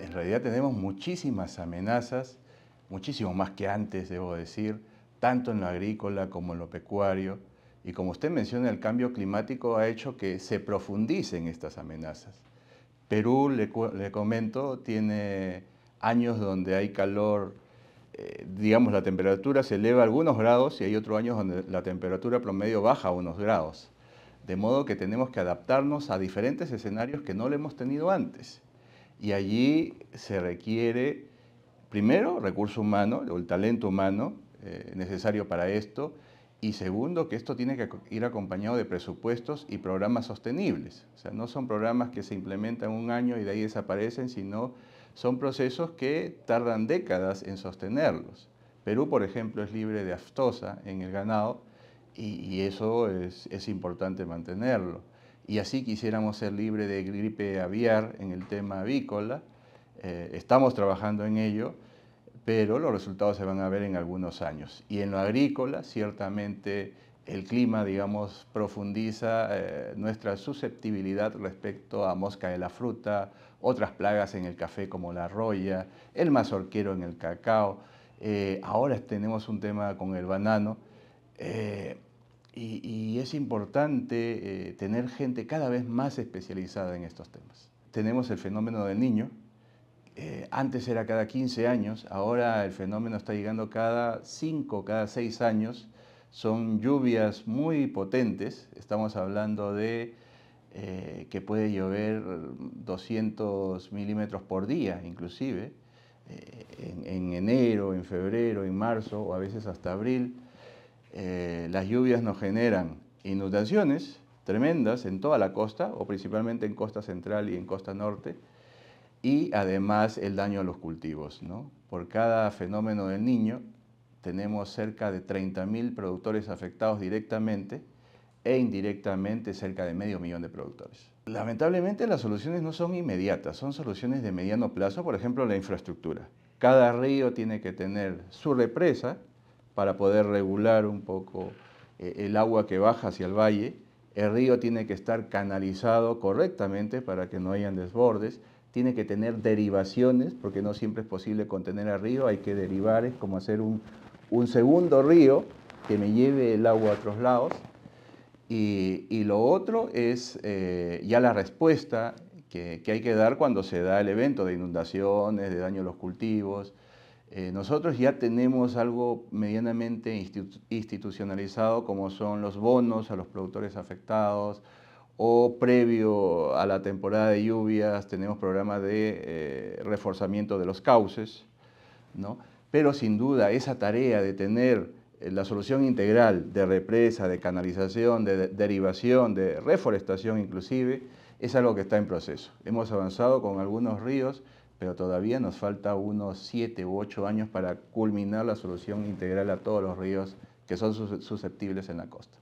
en realidad tenemos muchísimas amenazas, muchísimo más que antes, debo decir, tanto en lo agrícola como en lo pecuario. Y como usted menciona, el cambio climático ha hecho que se profundicen estas amenazas. Perú, le, comento, tiene años donde hay calor, eh, digamos, la temperatura se eleva algunos grados y hay otros años donde la temperatura promedio baja unos grados. De modo que tenemos que adaptarnos a diferentes escenarios que no le hemos tenido antes. Y allí se requiere, primero, recurso humano, o el talento humano eh, necesario para esto, y segundo, que esto tiene que ir acompañado de presupuestos y programas sostenibles. O sea, no son programas que se implementan un año y de ahí desaparecen, sino son procesos que tardan décadas en sostenerlos. Perú, por ejemplo, es libre de aftosa en el ganado y, eso es importante mantenerlo y así quisiéramos ser libre de gripe aviar en el tema avícola. Eh, estamos trabajando en ello, pero los resultados se van a ver en algunos años. Y en lo agrícola, ciertamente el clima, digamos, profundiza eh, nuestra susceptibilidad respecto a mosca de la fruta, otras plagas en el café como la roya, el mazorquero en el cacao. Eh, ahora tenemos un tema con el banano y, es importante eh, tener gente cada vez más especializada en estos temas. Tenemos el fenómeno del niño, eh, antes era cada 15 años, ahora el fenómeno está llegando cada 5, cada 6 años. Son lluvias muy potentes, estamos hablando de eh, que puede llover 200 milímetros por día inclusive, en enero, en febrero, en marzo o a veces hasta abril. Eh, las lluvias nos generan inundaciones tremendas en toda la costa, o principalmente en costa central y en costa norte, y además el daño a los cultivos. ¿no? Por cada fenómeno del niño tenemos cerca de 30.000 productores afectados directamente e indirectamente cerca de medio millón de productores. Lamentablemente las soluciones no son inmediatas, son soluciones de mediano plazo, por ejemplo la infraestructura. Cada río tiene que tener su represa para poder regular un poco eh, el agua que baja hacia el valle. El río tiene que estar canalizado correctamente para que no hayan desbordes. Tiene que tener derivaciones, porque no siempre es posible contener el río. Hay que derivar, es como hacer un, segundo río que me lleve el agua a otros lados. Y, lo otro es eh, ya la respuesta que, hay que dar cuando se da el evento de inundaciones, de daño a los cultivos, eh, nosotros ya tenemos algo medianamente institucionalizado como son los bonos a los productores afectados o previo a la temporada de lluvias tenemos programas de eh, reforzamiento de los cauces, ¿no? pero sin duda esa tarea de tener eh, la solución integral de represa, de canalización, de derivación, de reforestación inclusive, es algo que está en proceso. Hemos avanzado con algunos ríos, pero todavía nos falta unos siete u ocho años para culminar la solución integral a todos los ríos que son susceptibles en la costa.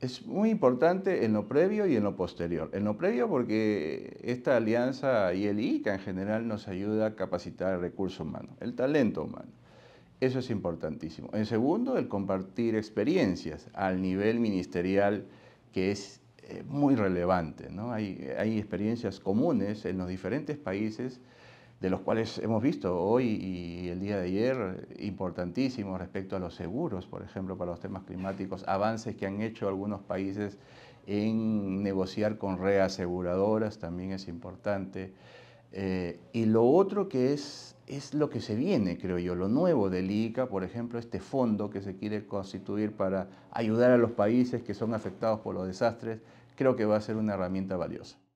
Es muy importante en lo previo y en lo posterior. En lo previo porque esta alianza y el ICA en general nos ayuda a capacitar el recurso humano, el talento humano. Eso es importantísimo. En segundo, el compartir experiencias al nivel ministerial que es eh, muy relevante. ¿no? Hay, hay experiencias comunes en los diferentes países de los cuales hemos visto hoy y el día de ayer importantísimos respecto a los seguros, por ejemplo, para los temas climáticos, avances que han hecho algunos países en negociar con reaseguradoras, también es importante. Eh, y lo otro que es, es lo que se viene, creo yo, lo nuevo del ICA, por ejemplo, este fondo que se quiere constituir para ayudar a los países que son afectados por los desastres, creo que va a ser una herramienta valiosa.